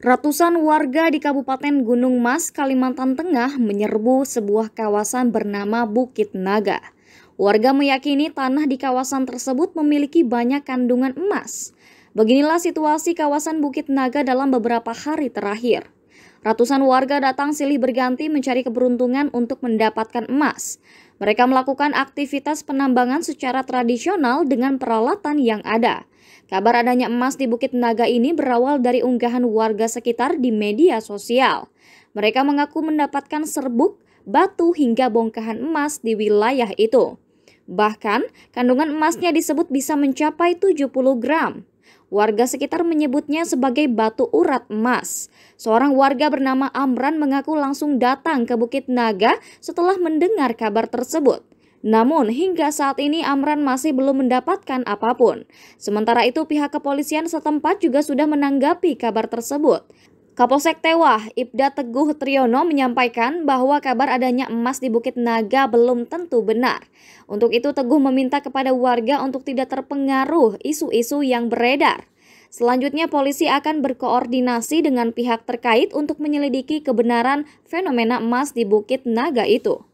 Ratusan warga di Kabupaten Gunung Mas, Kalimantan Tengah menyerbu sebuah kawasan bernama Bukit Naga. Warga meyakini tanah di kawasan tersebut memiliki banyak kandungan emas. Beginilah situasi kawasan Bukit Naga dalam beberapa hari terakhir. Ratusan warga datang silih berganti mencari keberuntungan untuk mendapatkan emas. Mereka melakukan aktivitas penambangan secara tradisional dengan peralatan yang ada. Kabar adanya emas di Bukit Naga ini berawal dari unggahan warga sekitar di media sosial. Mereka mengaku mendapatkan serbuk, batu hingga bongkahan emas di wilayah itu. Bahkan, kandungan emasnya disebut bisa mencapai 70 gram. Warga sekitar menyebutnya sebagai batu urat emas. Seorang warga bernama Amran mengaku langsung datang ke Bukit Naga setelah mendengar kabar tersebut. Namun, hingga saat ini Amran masih belum mendapatkan apapun. Sementara itu, pihak kepolisian setempat juga sudah menanggapi kabar tersebut. Kapolsek Tewah, Ibda Teguh Triyono menyampaikan bahwa kabar adanya emas di Bukit Naga belum tentu benar. Untuk itu Teguh meminta kepada warga untuk tidak terpengaruh isu-isu yang beredar. Selanjutnya polisi akan berkoordinasi dengan pihak terkait untuk menyelidiki kebenaran fenomena emas di Bukit Naga itu.